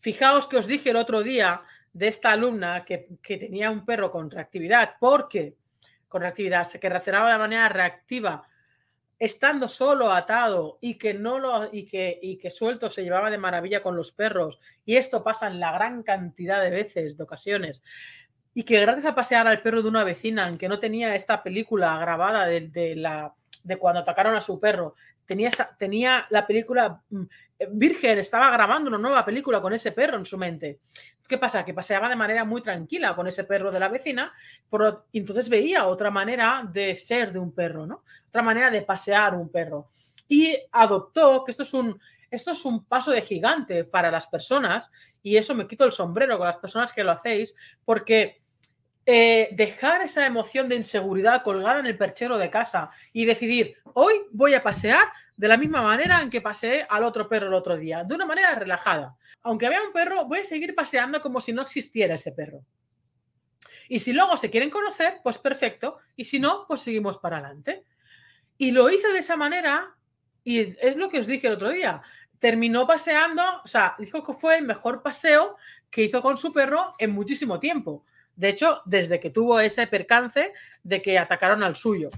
Fijaos que os dije el otro día de esta alumna que, tenía un perro con reactividad, porque con reactividad se que reaccionaba de manera reactiva, estando solo atado y que no lo y que, y que suelto se llevaba de maravilla con los perros, y esto pasa en la gran cantidad de veces, de ocasiones, y que gracias a pasear al perro de una vecina, aunque que no tenía esta película grabada de la de cuando atacaron a su perro, tenía, tenía la película mm, eh, Virgen, estaba grabando una nueva película con ese perro en su mente. ¿Qué pasa? Que paseaba de manera muy tranquila con ese perro de la vecina, pero entonces veía otra manera de ser de un perro, ¿no? Otra manera de pasear un perro. Y adoptó, que esto es un, esto es un paso de gigante para las personas, y eso me quito el sombrero con las personas que lo hacéis, porque eh, dejar esa emoción de inseguridad colgada en el perchero de casa y decidir, hoy voy a pasear de la misma manera en que paseé al otro perro el otro día, de una manera relajada. Aunque vea un perro, voy a seguir paseando como si no existiera ese perro. Y si luego se quieren conocer, pues perfecto. Y si no, pues seguimos para adelante. Y lo hice de esa manera y es lo que os dije el otro día. Terminó paseando, o sea, dijo que fue el mejor paseo que hizo con su perro en muchísimo tiempo. De hecho, desde que tuvo ese percance de que atacaron al suyo.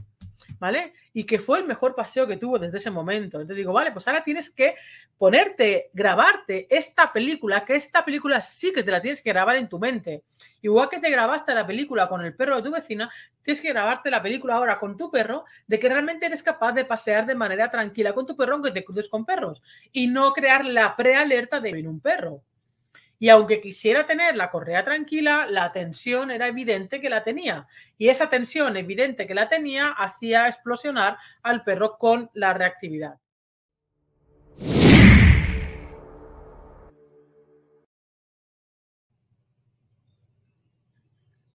¿Vale? Y que fue el mejor paseo que tuvo desde ese momento. Entonces digo, vale, pues ahora tienes que ponerte, grabarte esta película, que esta película sí que te la tienes que grabar en tu mente. Igual que te grabaste la película con el perro de tu vecina, tienes que grabarte la película ahora con tu perro, de que realmente eres capaz de pasear de manera tranquila con tu perro aunque te cruces con perros. Y no crear la prealerta de un perro. Y aunque quisiera tener la correa tranquila, la tensión era evidente que la tenía. Y esa tensión evidente que la tenía hacía explosionar al perro con la reactividad.